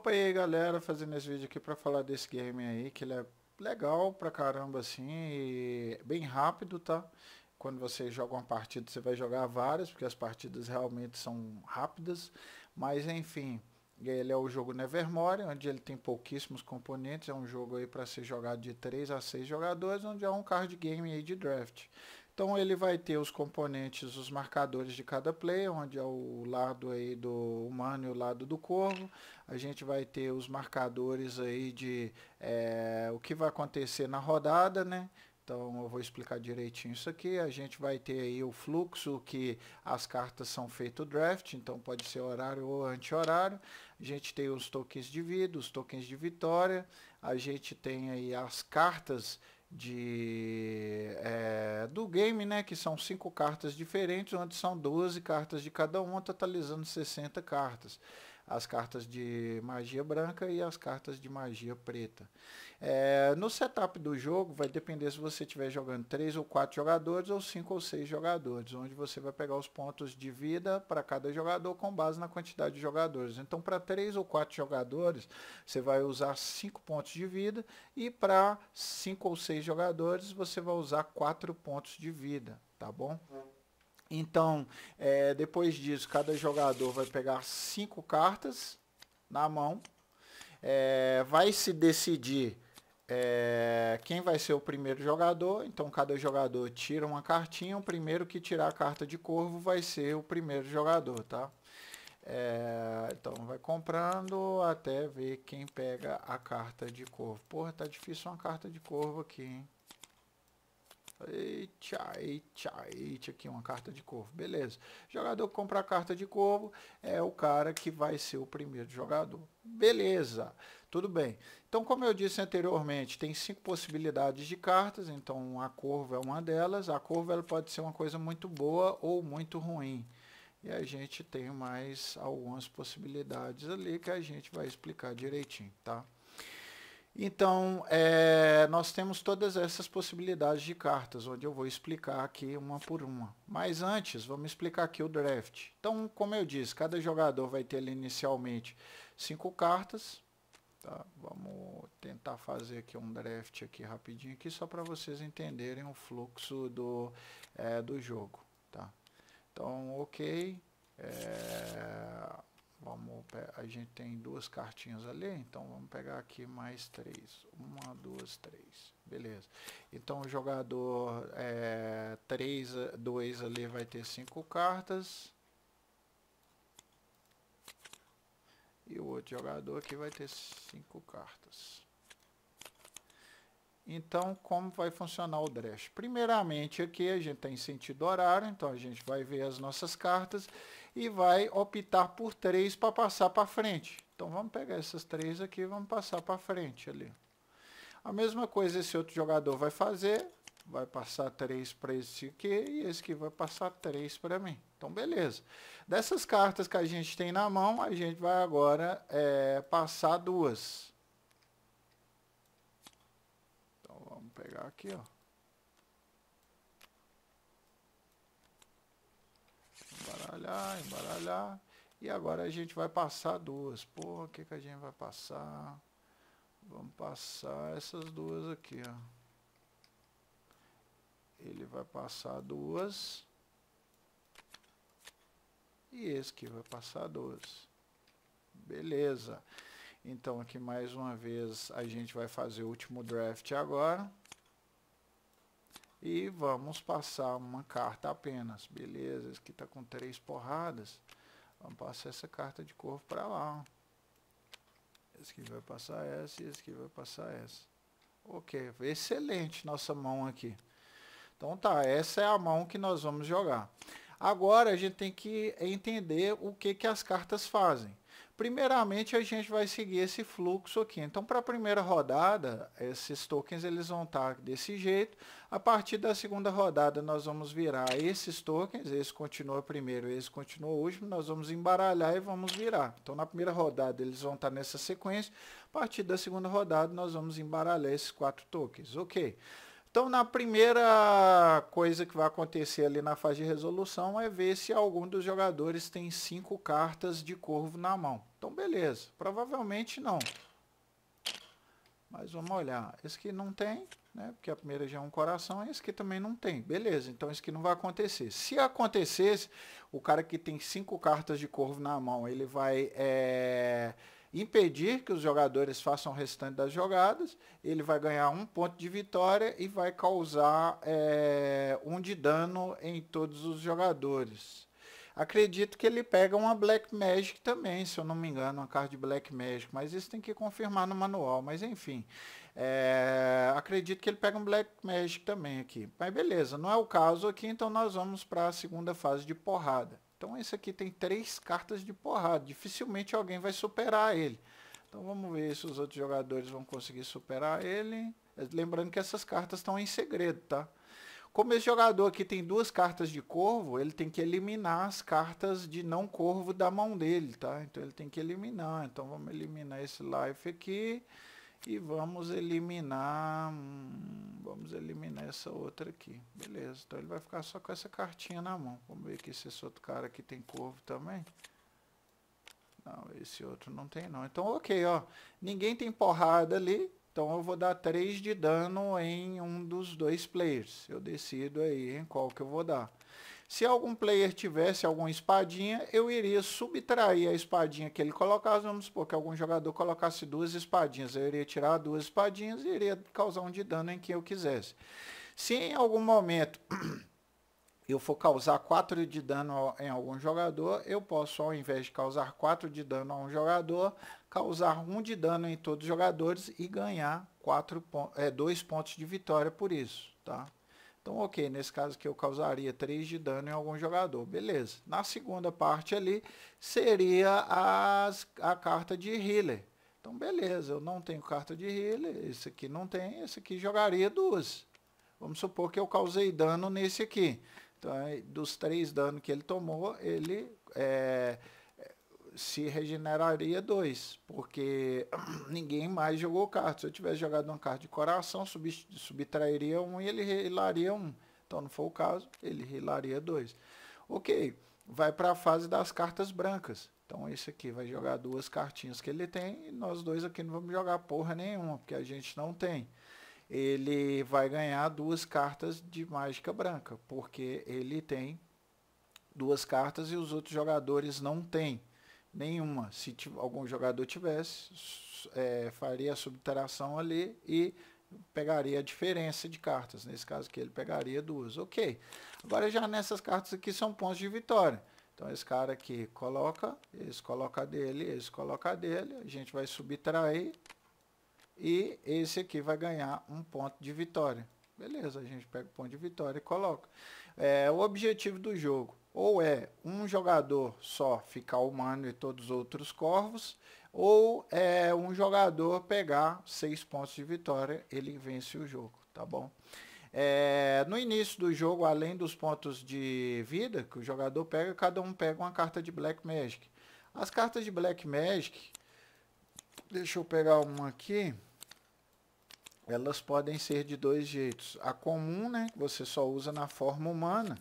Opa aí galera, fazendo esse vídeo aqui para falar desse game aí, que ele é legal pra caramba assim, e bem rápido, tá? Quando você joga uma partida, você vai jogar várias, porque as partidas realmente são rápidas, mas enfim, ele é o jogo Nevermore, onde ele tem pouquíssimos componentes, é um jogo aí para ser jogado de 3 a 6 jogadores, onde é um card game aí de draft. Então ele vai ter os componentes, os marcadores de cada player, onde é o lado aí do humano e o lado do corvo. A gente vai ter os marcadores aí de é, o que vai acontecer na rodada, né? Então eu vou explicar direitinho isso aqui. A gente vai ter aí o fluxo que as cartas são feitas draft, então pode ser horário ou anti-horário. A gente tem os tokens de vida, os tokens de vitória. A gente tem aí as cartas de é, do game, né, que são cinco cartas diferentes, onde são 12 cartas de cada uma, totalizando 60 cartas as cartas de magia branca e as cartas de magia preta. É, no setup do jogo, vai depender se você estiver jogando 3 ou 4 jogadores ou 5 ou 6 jogadores, onde você vai pegar os pontos de vida para cada jogador com base na quantidade de jogadores. Então, para 3 ou 4 jogadores, você vai usar 5 pontos de vida e para 5 ou 6 jogadores, você vai usar 4 pontos de vida, tá bom? Então, é, depois disso, cada jogador vai pegar cinco cartas na mão. É, vai se decidir é, quem vai ser o primeiro jogador. Então, cada jogador tira uma cartinha. O primeiro que tirar a carta de corvo vai ser o primeiro jogador, tá? É, então, vai comprando até ver quem pega a carta de corvo. Porra, tá difícil uma carta de corvo aqui, hein? Eita, eita, eita, aqui uma carta de corvo, beleza. Jogador que a carta de corvo é o cara que vai ser o primeiro jogador. Beleza, tudo bem. Então, como eu disse anteriormente, tem cinco possibilidades de cartas, então a corvo é uma delas. A corvo ela pode ser uma coisa muito boa ou muito ruim. E a gente tem mais algumas possibilidades ali que a gente vai explicar direitinho, tá? Então, é, nós temos todas essas possibilidades de cartas, onde eu vou explicar aqui uma por uma. Mas antes, vamos explicar aqui o draft. Então, como eu disse, cada jogador vai ter inicialmente cinco cartas. Tá? Vamos tentar fazer aqui um draft aqui rapidinho, aqui, só para vocês entenderem o fluxo do, é, do jogo. Tá? Então, ok. É, Vamos, a gente tem duas cartinhas ali, então vamos pegar aqui mais três. Uma, duas, três. Beleza. Então o jogador 3, é, 2 ali vai ter cinco cartas. E o outro jogador aqui vai ter cinco cartas. Então, como vai funcionar o Dresh? Primeiramente, aqui a gente tem sentido horário, então a gente vai ver as nossas cartas e vai optar por três para passar para frente. Então vamos pegar essas três aqui e vamos passar para frente ali. A mesma coisa esse outro jogador vai fazer, vai passar 3 para esse aqui e esse aqui vai passar 3 para mim. Então, beleza. Dessas cartas que a gente tem na mão, a gente vai agora é, passar duas. Então, vamos pegar aqui, ó. embaralhar, embaralhar. E agora a gente vai passar duas. Pô, o que, que a gente vai passar? Vamos passar essas duas aqui, ó. Ele vai passar duas. E esse aqui vai passar duas. Beleza. Então aqui mais uma vez a gente vai fazer o último draft agora e vamos passar uma carta apenas. Beleza, esse aqui está com três porradas. Vamos passar essa carta de corvo para lá. Ó. Esse aqui vai passar essa e esse aqui vai passar essa. Ok, excelente nossa mão aqui. Então tá, essa é a mão que nós vamos jogar. Agora a gente tem que entender o que, que as cartas fazem. Primeiramente, a gente vai seguir esse fluxo aqui. Então, para a primeira rodada, esses tokens eles vão estar tá desse jeito. A partir da segunda rodada, nós vamos virar esses tokens. Esse continua primeiro, esse continua último. Nós vamos embaralhar e vamos virar. Então, na primeira rodada, eles vão estar tá nessa sequência. A partir da segunda rodada, nós vamos embaralhar esses quatro tokens. Ok. Então, na primeira coisa que vai acontecer ali na fase de resolução é ver se algum dos jogadores tem cinco cartas de corvo na mão. Então, beleza. Provavelmente não. Mas vamos olhar. Esse que não tem, né? Porque a primeira já é um coração, esse que também não tem. Beleza, então isso que não vai acontecer. Se acontecesse, o cara que tem cinco cartas de corvo na mão, ele vai é, impedir que os jogadores façam o restante das jogadas, ele vai ganhar um ponto de vitória e vai causar é, um de dano em todos os jogadores. Acredito que ele pega uma Black Magic também, se eu não me engano, uma carta de Black Magic, mas isso tem que confirmar no manual, mas enfim. É, acredito que ele pega um Black Magic também aqui. Mas beleza, não é o caso aqui, então nós vamos para a segunda fase de porrada. Então esse aqui tem três cartas de porrada, dificilmente alguém vai superar ele. Então vamos ver se os outros jogadores vão conseguir superar ele. É, lembrando que essas cartas estão em segredo, tá? Como esse jogador aqui tem duas cartas de corvo, ele tem que eliminar as cartas de não corvo da mão dele, tá? Então ele tem que eliminar. Então vamos eliminar esse life aqui e vamos eliminar, hum, vamos eliminar essa outra aqui. Beleza, então ele vai ficar só com essa cartinha na mão. Vamos ver aqui se esse outro cara aqui tem corvo também. Não, esse outro não tem não. Então ok, ó, ninguém tem porrada ali, então eu vou dar 3 de dano em um dos dois players. Eu decido aí em qual que eu vou dar. Se algum player tivesse alguma espadinha, eu iria subtrair a espadinha que ele colocasse. Vamos supor que algum jogador colocasse duas espadinhas. Eu iria tirar duas espadinhas e iria causar um de dano em quem eu quisesse. Se em algum momento eu for causar 4 de dano em algum jogador, eu posso, ao invés de causar 4 de dano a um jogador, causar 1 de dano em todos os jogadores e ganhar 4 pon é, 2 pontos de vitória por isso. Tá? Então, ok, nesse caso aqui eu causaria 3 de dano em algum jogador. Beleza. Na segunda parte ali, seria as, a carta de healer. Então, beleza, eu não tenho carta de healer, esse aqui não tem, esse aqui jogaria duas. Vamos supor que eu causei dano nesse aqui. Então, é, dos três danos que ele tomou, ele é, se regeneraria dois, porque ninguém mais jogou carta. Se eu tivesse jogado uma carta de coração, subtrairia um e ele relaria um. Então, não foi o caso, ele relaria dois. Ok, vai para a fase das cartas brancas. Então, esse aqui vai jogar duas cartinhas que ele tem, e nós dois aqui não vamos jogar porra nenhuma, porque a gente não tem ele vai ganhar duas cartas de mágica branca, porque ele tem duas cartas e os outros jogadores não têm nenhuma. Se algum jogador tivesse, é, faria a subtração ali e pegaria a diferença de cartas. Nesse caso aqui, ele pegaria duas. Ok. Agora já nessas cartas aqui são pontos de vitória. Então esse cara aqui coloca, esse coloca dele, esse coloca dele, a gente vai subtrair e esse aqui vai ganhar um ponto de vitória. Beleza, a gente pega o ponto de vitória e coloca. É, o objetivo do jogo ou é um jogador só ficar humano e todos os outros corvos, ou é um jogador pegar seis pontos de vitória, ele vence o jogo, tá bom? É, no início do jogo, além dos pontos de vida que o jogador pega, cada um pega uma carta de Black Magic. As cartas de Black Magic, deixa eu pegar uma aqui elas podem ser de dois jeitos. A comum, né, que você só usa na forma humana,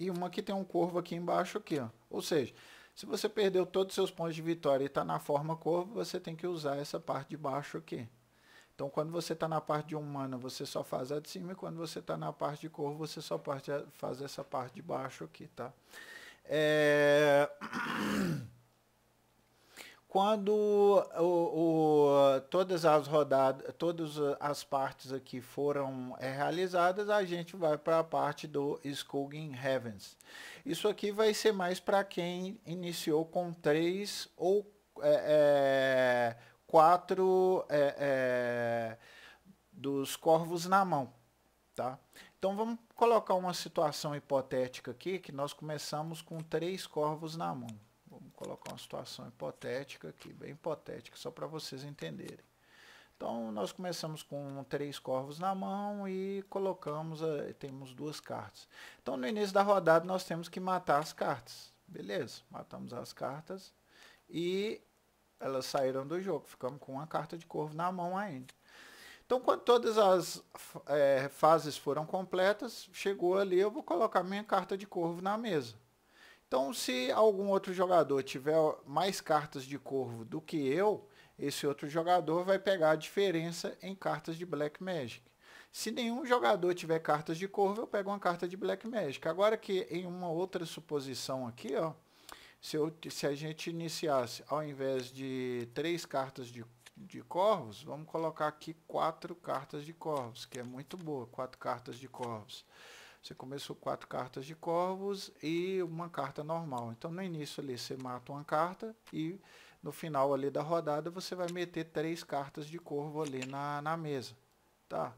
e uma que tem um corvo aqui embaixo aqui, ó. Ou seja, se você perdeu todos os seus pontos de vitória e está na forma corvo, você tem que usar essa parte de baixo aqui. Então, quando você está na parte de humana, você só faz a de cima, e quando você está na parte de corvo, você só parte, faz essa parte de baixo aqui, tá? É quando o, o, todas as rodadas, todas as partes aqui foram é, realizadas, a gente vai para a parte do Skugging Heavens. Isso aqui vai ser mais para quem iniciou com três ou é, é, quatro é, é, dos corvos na mão, tá? Então vamos colocar uma situação hipotética aqui que nós começamos com três corvos na mão colocar uma situação hipotética aqui, bem hipotética, só para vocês entenderem. Então, nós começamos com três corvos na mão e colocamos, temos duas cartas. Então, no início da rodada, nós temos que matar as cartas. Beleza, matamos as cartas e elas saíram do jogo. Ficamos com uma carta de corvo na mão ainda. Então, quando todas as é, fases foram completas, chegou ali, eu vou colocar minha carta de corvo na mesa. Então, se algum outro jogador tiver mais cartas de corvo do que eu, esse outro jogador vai pegar a diferença em cartas de Black Magic. Se nenhum jogador tiver cartas de corvo, eu pego uma carta de Black Magic. Agora que em uma outra suposição aqui, ó, se, eu, se a gente iniciasse, ao invés de três cartas de, de corvos, vamos colocar aqui quatro cartas de corvos, que é muito boa, quatro cartas de corvos. Você começou quatro cartas de corvos e uma carta normal. Então no início ali você mata uma carta e no final ali da rodada você vai meter três cartas de corvo ali na, na mesa. Tá?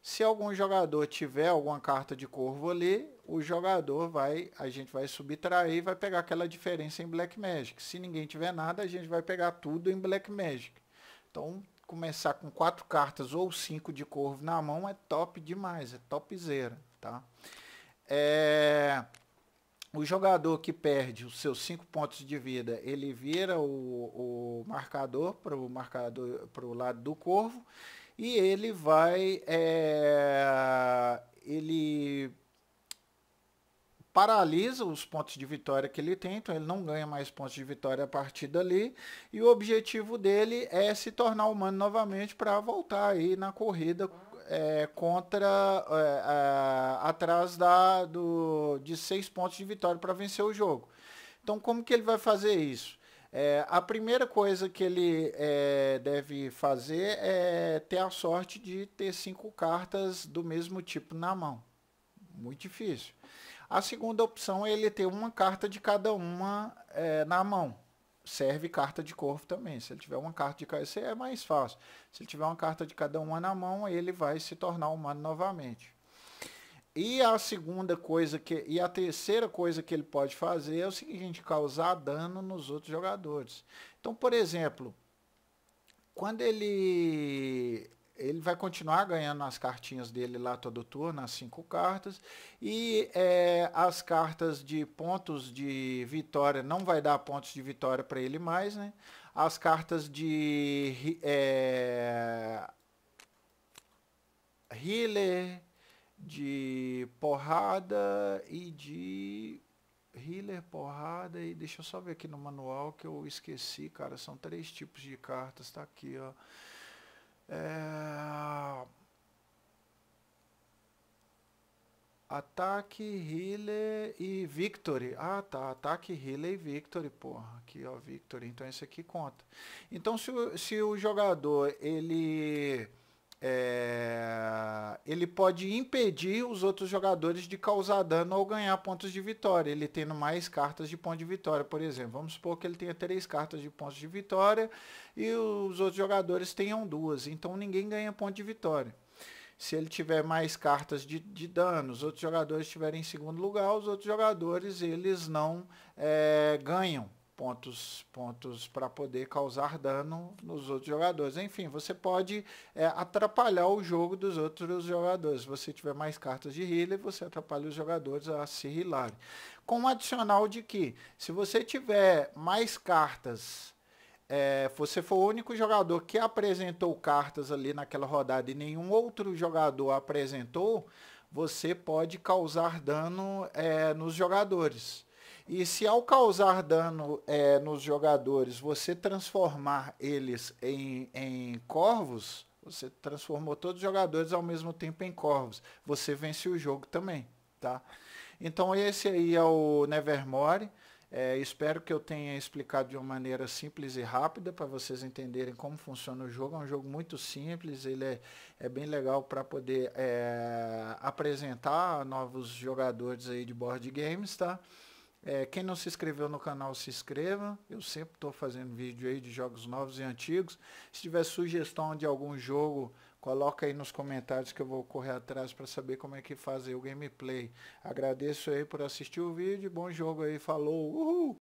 Se algum jogador tiver alguma carta de corvo ali, o jogador vai, a gente vai subtrair e vai pegar aquela diferença em Black Magic. Se ninguém tiver nada, a gente vai pegar tudo em Black Magic. Então, começar com quatro cartas ou cinco de corvo na mão é top demais, é topzera. Tá? É, o jogador que perde os seus cinco pontos de vida, ele vira o, o marcador para o marcador pro lado do corvo e ele vai é, ele paralisa os pontos de vitória que ele tem, então ele não ganha mais pontos de vitória a partir dali. E o objetivo dele é se tornar humano novamente para voltar aí na corrida é, contra é, é, atrás da, do, de seis pontos de vitória para vencer o jogo. Então, como que ele vai fazer isso? É, a primeira coisa que ele é, deve fazer é ter a sorte de ter cinco cartas do mesmo tipo na mão. Muito difícil. A segunda opção é ele ter uma carta de cada uma é, na mão serve carta de corvo também. Se ele tiver uma carta de cada é mais fácil. Se ele tiver uma carta de cada uma na mão, ele vai se tornar humano novamente. E a segunda coisa que e a terceira coisa que ele pode fazer é o seguinte, causar dano nos outros jogadores. Então, por exemplo, quando ele ele vai continuar ganhando as cartinhas dele lá todo turno, as cinco cartas. E é, as cartas de pontos de vitória não vai dar pontos de vitória para ele mais, né? As cartas de é, healer, de porrada e de healer, porrada e deixa eu só ver aqui no manual que eu esqueci, cara. São três tipos de cartas, tá aqui, ó é... Ataque, Healer e Victory. Ah, tá. Ataque, Healer e Victory, porra. Aqui, ó, Victory. Então, esse aqui conta. Então, se o, se o jogador, ele é, ele pode impedir os outros jogadores de causar dano ou ganhar pontos de vitória. Ele tendo mais cartas de ponto de vitória, por exemplo. Vamos supor que ele tenha três cartas de pontos de vitória e os outros jogadores tenham duas. Então ninguém ganha ponto de vitória. Se ele tiver mais cartas de, de dano, os outros jogadores estiverem em segundo lugar, os outros jogadores eles não é, ganham pontos pontos para poder causar dano nos outros jogadores. Enfim, você pode é, atrapalhar o jogo dos outros jogadores. Se você tiver mais cartas de healer, você atrapalha os jogadores a se healarem. Com o um adicional de que, se você tiver mais cartas, é, você for o único jogador que apresentou cartas ali naquela rodada e nenhum outro jogador apresentou, você pode causar dano é, nos jogadores. E se ao causar dano é, nos jogadores, você transformar eles em, em corvos, você transformou todos os jogadores ao mesmo tempo em corvos. Você vence o jogo também, tá? Então esse aí é o Nevermore. É, espero que eu tenha explicado de uma maneira simples e rápida para vocês entenderem como funciona o jogo. É um jogo muito simples, ele é, é bem legal para poder é, apresentar novos jogadores aí de board games, tá? É, quem não se inscreveu no canal, se inscreva. Eu sempre estou fazendo vídeo aí de jogos novos e antigos. Se tiver sugestão de algum jogo, coloca aí nos comentários que eu vou correr atrás para saber como é que fazer o gameplay. Agradeço aí por assistir o vídeo. Bom jogo aí. Falou. Uhul!